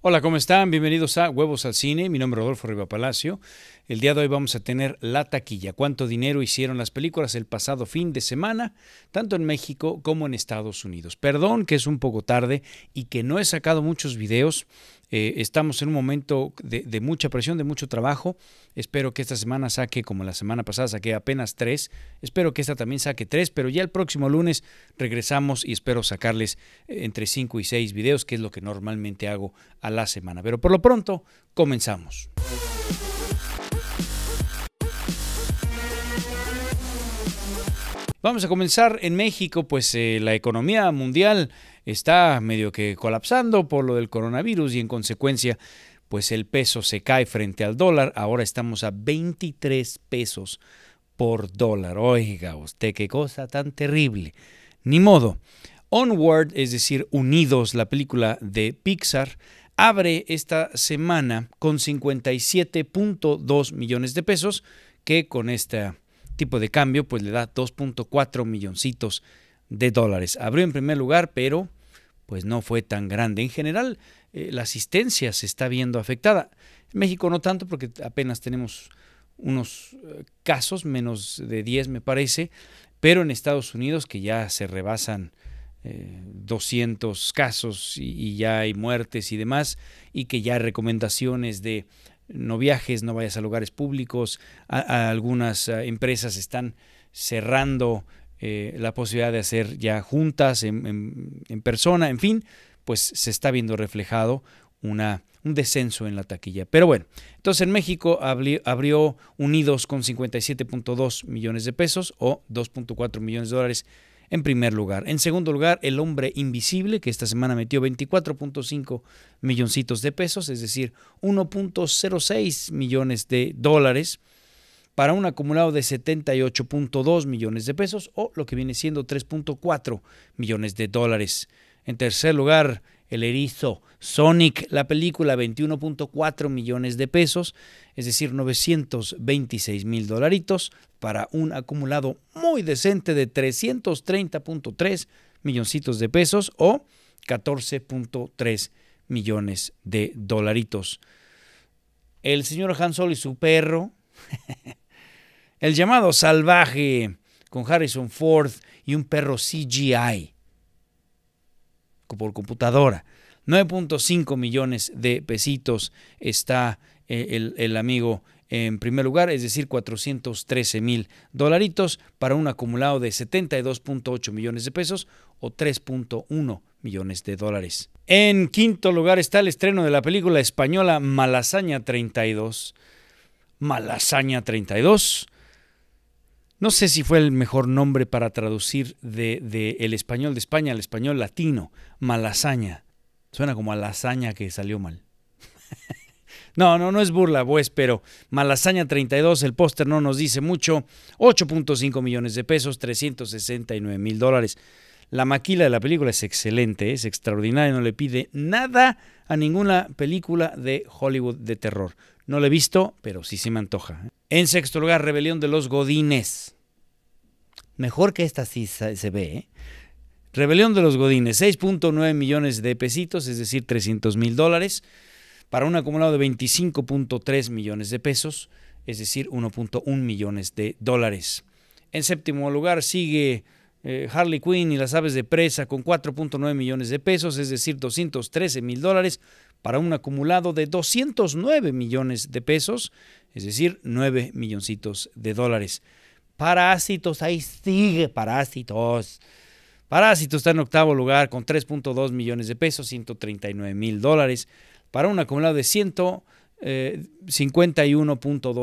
Hola, ¿cómo están? Bienvenidos a Huevos al Cine. Mi nombre es Rodolfo Riva Palacio. El día de hoy vamos a tener la taquilla. ¿Cuánto dinero hicieron las películas el pasado fin de semana, tanto en México como en Estados Unidos? Perdón que es un poco tarde y que no he sacado muchos videos eh, estamos en un momento de, de, mucha presión, de mucho trabajo. Espero que esta semana saque, como la semana pasada saqué apenas tres. Espero que esta también saque tres, pero ya el próximo lunes regresamos y espero sacarles eh, entre cinco y seis videos, que es lo que normalmente hago a la semana. Pero por lo pronto, comenzamos. Vamos a comenzar en México, pues eh, la economía mundial está medio que colapsando por lo del coronavirus y en consecuencia, pues el peso se cae frente al dólar. Ahora estamos a 23 pesos por dólar. Oiga usted, qué cosa tan terrible. Ni modo. Onward, es decir, Unidos, la película de Pixar, abre esta semana con 57.2 millones de pesos que con esta tipo de cambio pues le da 2.4 milloncitos de dólares. Abrió en primer lugar, pero pues no fue tan grande. En general, eh, la asistencia se está viendo afectada. En México no tanto porque apenas tenemos unos eh, casos, menos de 10 me parece, pero en Estados Unidos que ya se rebasan 200 eh, casos y, y, ya hay muertes y demás, y que ya hay recomendaciones de no viajes, no vayas a lugares públicos. algunas eh, empresas están cerrando eh, la posibilidad de hacer ya juntas en, persona, en fin, pues se está viendo reflejado una, un descenso en la taquilla. Pero bueno, entonces en México abrió, abrió Unidos con 57.2 millones de pesos o 2.4 millones de dólares en primer lugar. En segundo lugar, El Hombre Invisible, que esta semana metió 24.5 milloncitos de pesos, es decir, 1.06 millones de dólares, para un acumulado de 78.2 millones de pesos, o lo que viene siendo 3.4 millones de dólares. En tercer lugar, el Erizo, Sonic, la película, 21.4 millones de pesos, es decir, 926 mil dolaritos, para un acumulado muy decente de 330.3 milloncitos de pesos o 14.3 millones de dolaritos. El señor Hansol y su perro, el llamado salvaje con Harrison Ford y un perro CGI por computadora. 9.5 millones de pesitos está eh, el, amigo en primer lugar, es decir, 413 mil dolaritos para un acumulado de 72.8 millones de pesos o 3.1 millones de dólares. En quinto lugar está el estreno de la película española Malasaña 32. Malasaña 32 no sé si fue el mejor nombre para traducir del de, el español de España al español latino, malasaña. Suena como a lasaña que salió mal. no, no, no es burla, pues, pero Malasaña 32, el póster no nos dice mucho. 8.5 millones de pesos, 369 mil dólares. La maquila de la película es excelente, es extraordinaria, no le pide nada a ninguna película de Hollywood de terror. No la he visto, pero sí se me antoja. ¿eh? En sexto lugar, Rebelión de los Godines. Mejor que esta sí se ve. ¿eh? Rebelión de los Godines, 6.9 millones de pesitos, es decir, 300 mil dólares, para un acumulado de 25.3 millones de pesos, es decir, 1.1 millones de dólares. En séptimo lugar sigue eh, Harley Quinn y las aves de presa con 4.9 millones de pesos, es decir, 213 mil dólares para un acumulado de 209 millones de pesos, es decir, 9 milloncitos de dólares. Parásitos, ahí sigue Parásitos. Parásitos está en octavo lugar con 3.2 millones de pesos, 139 mil dólares, para un acumulado de 151.2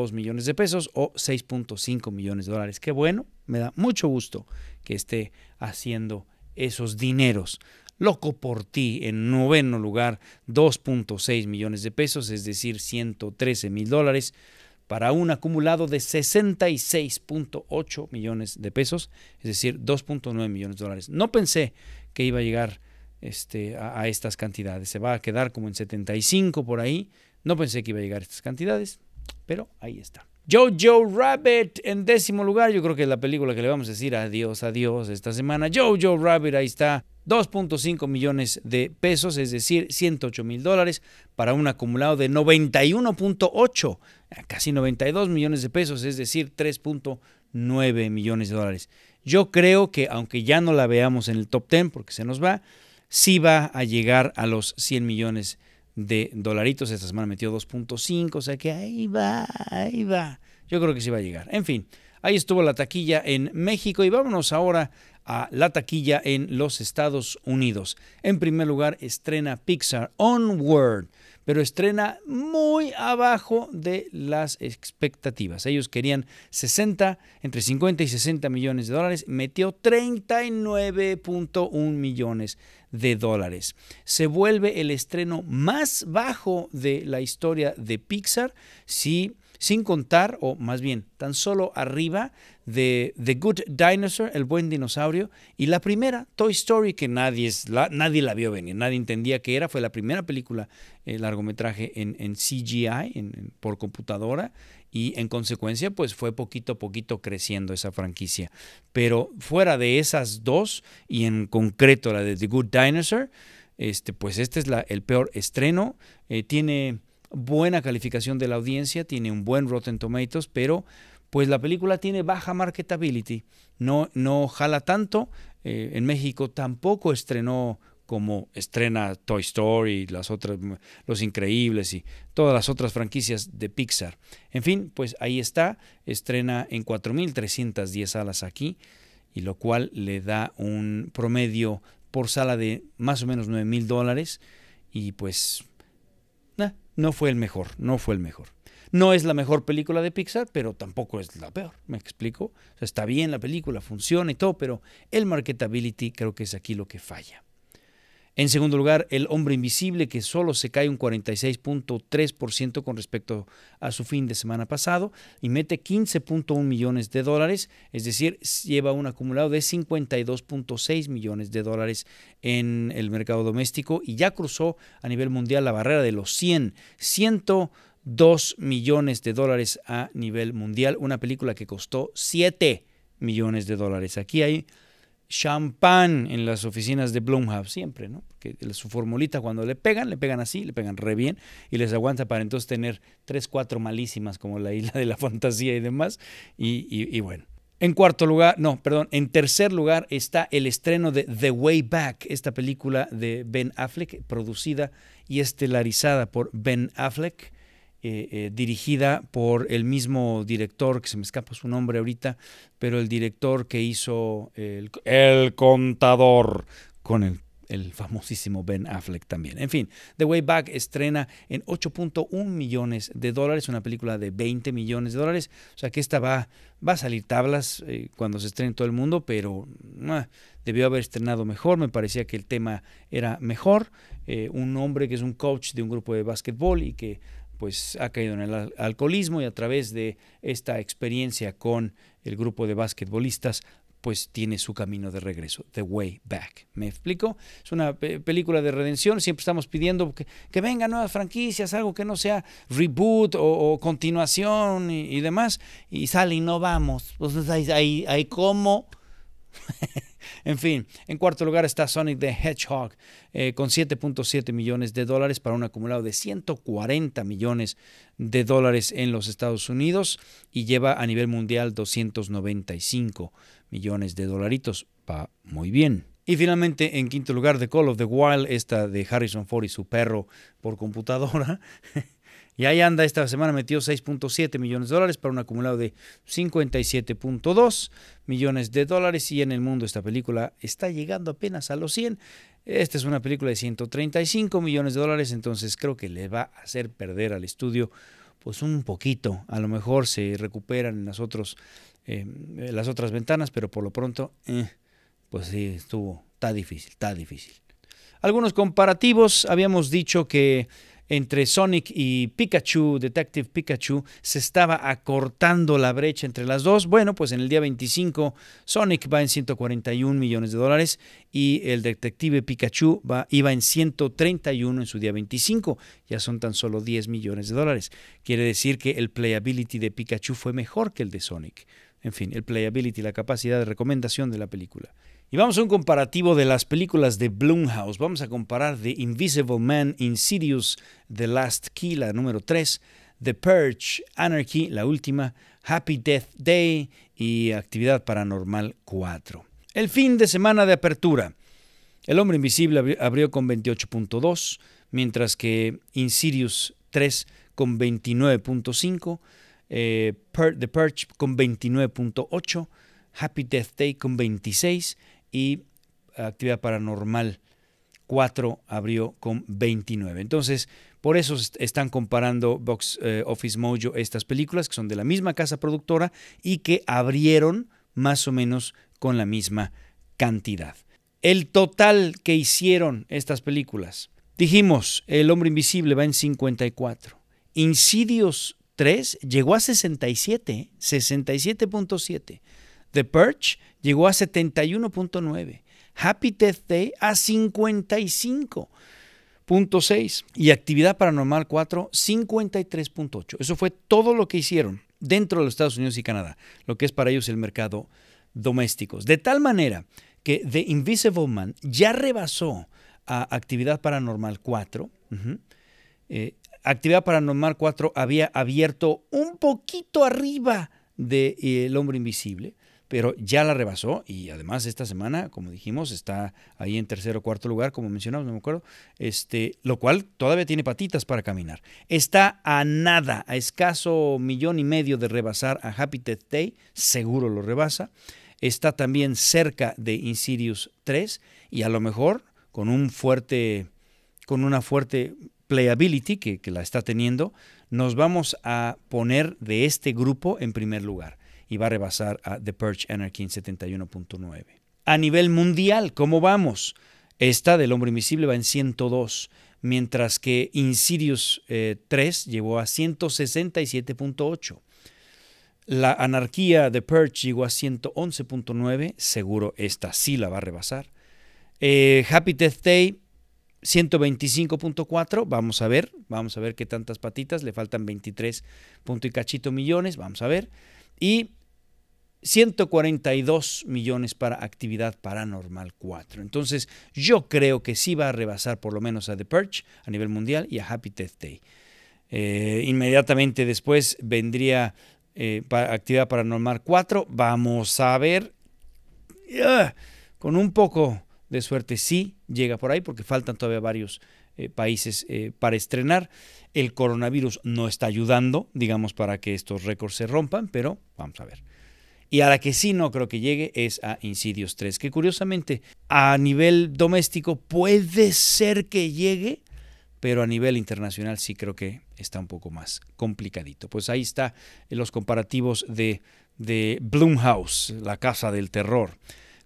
eh, millones de pesos o 6.5 millones de dólares. Qué bueno, me da mucho gusto que esté haciendo esos dineros. Loco por ti en noveno lugar, 2.6 millones de pesos, es decir, 113 mil dólares, para un acumulado de 66.8 millones de pesos, es decir, 2.9 millones de dólares. No pensé que iba a llegar este, a, a, estas cantidades, se va a quedar como en 75 por ahí, no pensé que iba a llegar a estas cantidades, pero ahí está. Jojo Rabbit en décimo lugar. Yo creo que es la película que le vamos a decir adiós, adiós esta semana. Jojo Rabbit, ahí está. 2.5 millones de pesos, es decir, 108 mil dólares, para un acumulado de 91.8, eh, casi 92 millones de pesos, es decir, 3.9 millones de dólares. Yo creo que aunque ya no la veamos en el top 10, porque se nos va, sí va a llegar a los 100 millones de dolaritos. Esta semana metió 2.5, o sea que ahí va, ahí va. Yo creo que sí va a llegar. En fin, ahí estuvo la taquilla en México y vámonos ahora a la taquilla en los Estados Unidos. En primer lugar, estrena Pixar Onward, pero estrena muy abajo de las expectativas. Ellos querían 60, entre 50 y 60 millones de dólares, metió 39.1 millones de dólares. Se vuelve el estreno más bajo de la historia de Pixar, si sin contar, o más bien, tan solo arriba de The Good Dinosaur, El Buen Dinosaurio, y la primera, Toy Story, que nadie, es la, nadie la vio venir, nadie entendía que era, fue la primera película eh, largometraje en, CGI, por computadora, y en consecuencia, pues fue poquito a poquito creciendo esa franquicia. Pero fuera de esas dos, y en concreto la de The Good Dinosaur, este, pues este es el peor estreno, eh, tiene buena calificación de la audiencia, tiene un buen Rotten Tomatoes, pero pues la película tiene baja marketability, no, no jala tanto. Eh, en México tampoco estrenó como estrena Toy Story, las otras, Los Increíbles y todas las otras franquicias de Pixar. En fin, pues ahí está, estrena en 4.310 salas aquí, y lo cual le da un promedio por sala de más o menos 9.000 dólares, y pues no fue el mejor, no fue el mejor. No es la mejor película de Pixar, pero tampoco es la peor, ¿me explico? está bien la película, funciona y todo, pero el marketability creo que es aquí lo que falla. En segundo lugar, El Hombre Invisible, que solo se cae un 46.3% con respecto a su fin de semana pasado y mete 15.1 millones de dólares, es decir, lleva un acumulado de 52.6 millones de dólares en el mercado doméstico y ya cruzó a nivel mundial la barrera de los 100. 100 2 millones de dólares a nivel mundial, una película que costó 7 millones de dólares. Aquí hay champán en las oficinas de Blumhouse siempre, ¿no? Porque su formulita cuando le pegan, le pegan así, le pegan re bien y les aguanta para entonces tener 3, 4 malísimas como La Isla de la Fantasía y demás. y, y bueno. En cuarto lugar, no, perdón, en tercer lugar está el estreno de The Way Back, esta película de Ben Affleck, producida y estelarizada por Ben Affleck, eh, eh, dirigida por el mismo director, que se me escapa su nombre ahorita, pero el director que hizo El, Contador con el famosísimo Ben Affleck también. En fin, The Way Back estrena en 8.1 millones de dólares, una película de 20 millones de dólares, o sea que esta va, va a salir tablas eh, cuando se estrene todo el mundo, pero ah, debió haber estrenado mejor, me parecía que el tema era mejor, un hombre que es un coach de un grupo de básquetbol y que pues ha caído en el alcoholismo y a través de esta experiencia con el grupo de basquetbolistas pues tiene su camino de regreso, The Way Back. ¿Me explico? Es una película de redención, siempre estamos pidiendo que, vengan nuevas franquicias, algo que no sea reboot o, continuación y, demás, y sale y no vamos. Entonces ahí, ahí, En fin, en cuarto lugar está Sonic the Hedgehog eh, con 7.7 millones de dólares para un acumulado de 140 millones de dólares en los Estados Unidos y lleva a nivel mundial 295 millones de dolaritos. Va muy bien. Y finalmente, en quinto lugar, The Call of the Wild, esta de Harrison Ford y su perro por computadora. Y ahí anda, esta semana metió 6.7 millones de dólares para un acumulado de 57.2 millones de dólares. Y en el mundo esta película está llegando apenas a los 100. Esta es una película de 135 millones de dólares, entonces creo que le va a hacer perder al estudio pues un poquito. A lo mejor se recuperan en las, eh, las otras ventanas, pero por lo pronto, eh, pues sí, estuvo, está difícil, está difícil. Algunos comparativos, habíamos dicho que entre Sonic y Pikachu, Detective Pikachu, se estaba acortando la brecha entre las dos. Bueno, pues en el día 25 Sonic va en 141 millones de dólares y el Detective Pikachu va, iba en 131 en su día 25. Ya son tan solo 10 millones de dólares. Quiere decir que el playability de Pikachu fue mejor que el de Sonic. En fin, el playability, la capacidad de recomendación de la película. Y vamos a un comparativo de las películas de Blumhouse. Vamos a comparar The Invisible Man, Insidious, The Last Key, la número 3, The Purge, Anarchy, la última, Happy Death Day y Actividad Paranormal 4. El fin de semana de apertura. El Hombre Invisible abrió con 28.2, mientras que Insidious 3 con 29.5, eh, The Purge con 29.8, Happy Death Day con 26 y actividad paranormal 4 abrió con 29. Entonces, por eso están comparando Box eh, Office Mojo estas películas que son de la misma casa productora y que abrieron más o menos con la misma cantidad. El total que hicieron estas películas. Dijimos, El hombre invisible va en 54. Insidios 3 llegó a 67, 67.7. The Perch llegó a 71.9. Happy Death Day a 55.6. Y Actividad Paranormal 4, 53.8. Eso fue todo lo que hicieron dentro de los Estados Unidos y Canadá, lo que es para ellos el mercado doméstico. De tal manera que The Invisible Man ya rebasó a Actividad Paranormal 4. Eh, Actividad Paranormal 4 había abierto un poquito arriba de eh, El Hombre Invisible pero ya la rebasó y además esta semana, como dijimos, está ahí en tercer o cuarto lugar, como mencionamos, no me acuerdo, este, lo cual todavía tiene patitas para caminar. Está a nada, a escaso millón y medio de rebasar a Happy Death Day, seguro lo rebasa. Está también cerca de Insidious 3 y a lo mejor con un fuerte con una fuerte playability que la está teniendo, nos vamos a poner de este grupo en primer lugar y va a rebasar a The Perch Anarchy en 71.9. A nivel mundial, ¿cómo vamos? Esta del Hombre Invisible va en 102, mientras que Insidious 3 eh, llegó a 167.8. La anarquía de Perch llegó a 111.9, seguro esta sí la va a rebasar. Eh, Happy Death Day 125.4, vamos a ver, vamos a ver qué tantas patitas, le faltan 23 y cachito millones, vamos a ver. Y 142 millones para actividad paranormal 4. Entonces, yo creo que sí va a rebasar por lo menos a The Perch a nivel mundial y a Happy Death Day. Eh, inmediatamente después vendría eh, actividad paranormal 4. Vamos a ver. Ah, con un poco de suerte sí llega por ahí porque faltan todavía varios eh, países para estrenar. El coronavirus no está ayudando, digamos, para que estos récords se rompan, pero vamos a ver. Y a la que sí no creo que llegue es a Insidios 3, que curiosamente a nivel doméstico puede ser que llegue, pero a nivel internacional sí creo que está un poco más complicadito. Pues ahí está eh, los comparativos de, de Bloomhouse, la casa del terror.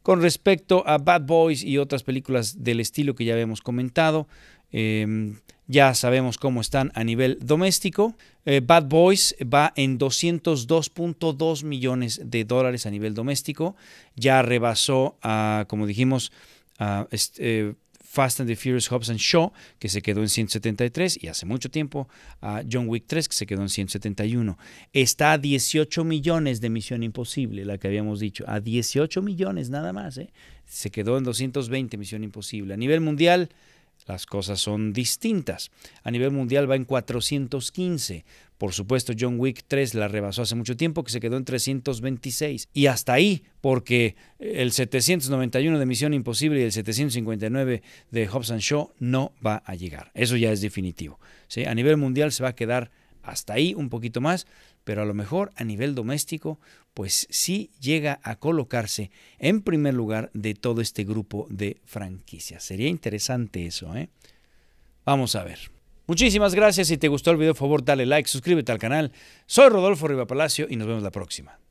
Con respecto a Bad Boys y otras películas del estilo que ya habíamos comentado, Em, ya sabemos cómo están a nivel doméstico. Eh, Bad Boys va en 202.2 millones de dólares a nivel doméstico. Ya rebasó, a, como dijimos, a eh, Fast and the Furious Hobbs and Shaw, que se quedó en 173, y hace mucho tiempo a John Wick 3, que se quedó en 171. Está a 18 millones de Misión Imposible, la que habíamos dicho, a 18 millones nada más. ¿eh? Se quedó en 220 Misión Imposible. A nivel mundial, las cosas son distintas. A nivel mundial va en 415. Por supuesto, John Wick 3 la rebasó hace mucho tiempo, que se quedó en 326. Y hasta ahí, porque el 791 de Misión Imposible y el 759 de Hobbs and Shaw no va a llegar. Eso ya es definitivo. A nivel mundial se va a quedar hasta ahí, un poquito más, pero a lo mejor a nivel doméstico, pues sí llega a colocarse en primer lugar de todo este grupo de franquicias. Sería interesante eso, ¿eh? Vamos a ver. Muchísimas gracias. Si te gustó el video, por favor, dale like, suscríbete al canal. Soy Rodolfo Riva Palacio y nos vemos la próxima.